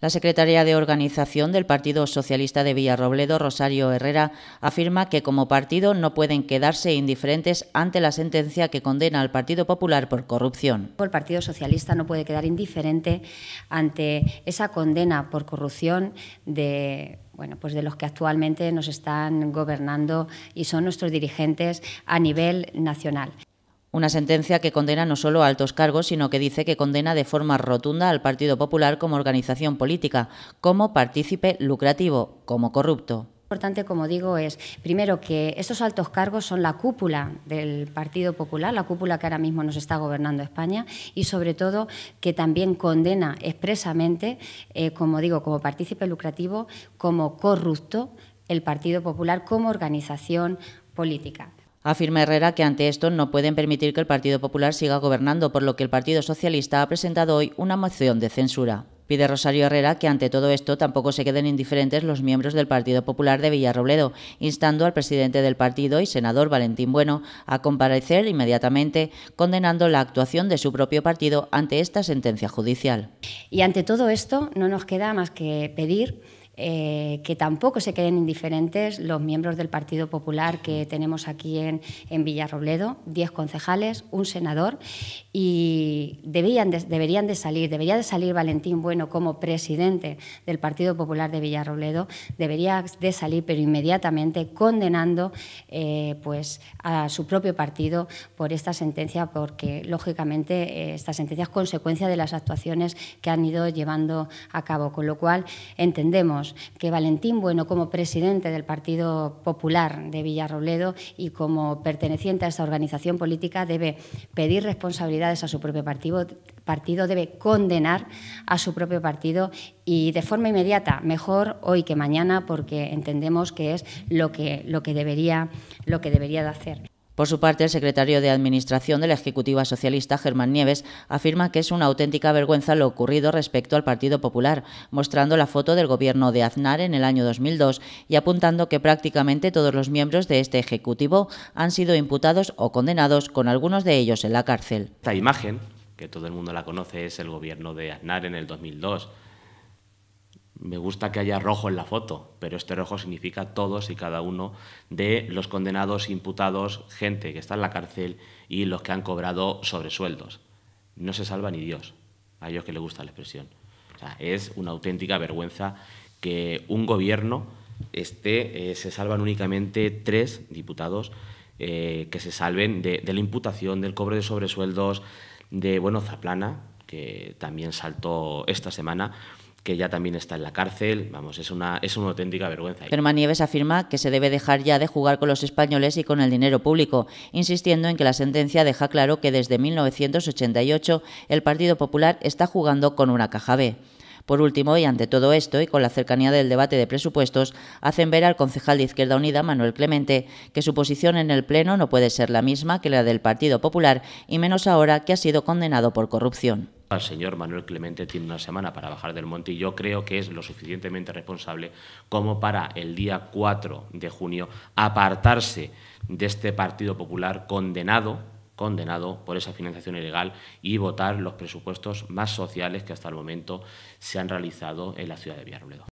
La secretaria de organización del Partido Socialista de Villarrobledo, Rosario Herrera, afirma que como partido no pueden quedarse indiferentes ante la sentencia que condena al Partido Popular por corrupción. El Partido Socialista no puede quedar indiferente ante esa condena por corrupción de bueno, pues de los que actualmente nos están gobernando y son nuestros dirigentes a nivel nacional. Una sentencia que condena no solo a altos cargos, sino que dice que condena de forma rotunda al Partido Popular como organización política, como partícipe lucrativo, como corrupto importante, como digo, es primero que estos altos cargos son la cúpula del Partido Popular, la cúpula que ahora mismo nos está gobernando España y sobre todo que también condena expresamente, eh, como digo, como partícipe lucrativo, como corrupto el Partido Popular como organización política. Afirma Herrera que ante esto no pueden permitir que el Partido Popular siga gobernando, por lo que el Partido Socialista ha presentado hoy una moción de censura. Pide Rosario Herrera que ante todo esto tampoco se queden indiferentes los miembros del Partido Popular de Villarrobledo, instando al presidente del partido y senador Valentín Bueno a comparecer inmediatamente, condenando la actuación de su propio partido ante esta sentencia judicial. Y ante todo esto no nos queda más que pedir eh, que tampoco se queden indiferentes los miembros del Partido Popular que tenemos aquí en, Villarrobledo, diez concejales, un senador, y deberían de salir, debería de salir Valentín Bueno como presidente del Partido Popular de Villarrobledo, debería de salir, pero inmediatamente condenando eh, pues, a su propio partido por esta sentencia, porque lógicamente eh, esta sentencia es consecuencia de las actuaciones que han ido llevando a cabo, con lo cual entendemos que Valentín Bueno, como presidente del Partido Popular de Villarrobledo y como perteneciente a esta organización política, debe pedir responsabilidades a su propio partido, partido debe condenar a su propio partido y de forma inmediata, mejor hoy que mañana, porque entendemos que es lo que, lo que, debería, lo que debería de hacer. Por su parte, el secretario de Administración de la Ejecutiva Socialista, Germán Nieves, afirma que es una auténtica vergüenza lo ocurrido respecto al Partido Popular, mostrando la foto del gobierno de Aznar en el año 2002 y apuntando que prácticamente todos los miembros de este Ejecutivo han sido imputados o condenados, con algunos de ellos en la cárcel. Esta imagen, que todo el mundo la conoce, es el gobierno de Aznar en el 2002 me gusta que haya rojo en la foto, pero este rojo significa todos y cada uno de los condenados, imputados, gente que está en la cárcel y los que han cobrado sobresueldos. No se salva ni Dios, a ellos que les gusta la expresión. es una auténtica vergüenza que un gobierno esté, eh, se salvan únicamente tres diputados eh, que se salven de, de la imputación, del cobro de sobresueldos, de, bueno, Zaplana, que también saltó esta semana que ya también está en la cárcel. Vamos, es una, es una auténtica vergüenza. Germán Nieves afirma que se debe dejar ya de jugar con los españoles y con el dinero público, insistiendo en que la sentencia deja claro que desde 1988 el Partido Popular está jugando con una caja B. Por último, y ante todo esto, y con la cercanía del debate de presupuestos, hacen ver al concejal de Izquierda Unida, Manuel Clemente, que su posición en el Pleno no puede ser la misma que la del Partido Popular, y menos ahora que ha sido condenado por corrupción el señor Manuel Clemente tiene una semana para bajar del monte y yo creo que es lo suficientemente responsable como para el día 4 de junio apartarse de este Partido Popular condenado condenado por esa financiación ilegal y votar los presupuestos más sociales que hasta el momento se han realizado en la ciudad de Villarrobledo.